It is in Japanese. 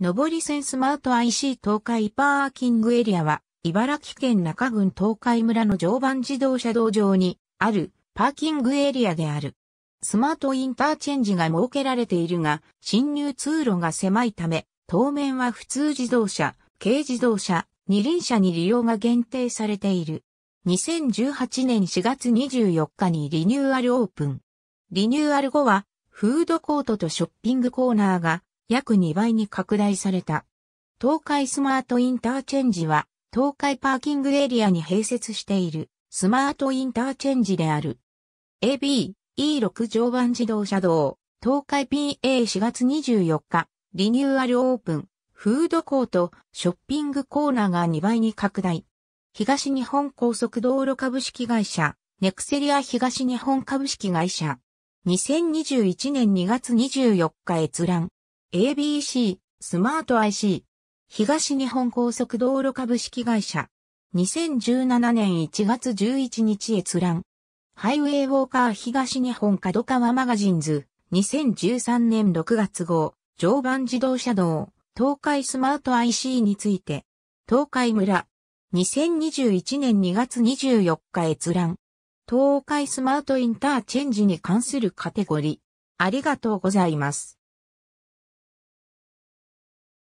上り線スマート IC 東海パーキングエリアは、茨城県中郡東海村の常磐自動車道上にあるパーキングエリアである。スマートインターチェンジが設けられているが、進入通路が狭いため、当面は普通自動車、軽自動車、二輪車に利用が限定されている。2018年4月24日にリニューアルオープン。リニューアル後は、フードコートとショッピングコーナーが約2倍に拡大された。東海スマートインターチェンジは、東海パーキングエリアに併設しているスマートインターチェンジである。AB、E6 常磐自動車道、東海 PA4 月24日、リニューアルオープン、フードコート、ショッピングコーナーが2倍に拡大。東日本高速道路株式会社、ネクセリア東日本株式会社。2021年2月24日閲覧。ABC、スマート IC、東日本高速道路株式会社、2017年1月11日閲覧、ハイウェイウォーカー東日本角川マガジンズ、2013年6月号、常磐自動車道、東海スマート IC について、東海村、2021年2月24日閲覧、東海スマートインターチェンジに関するカテゴリー、ありがとうございます。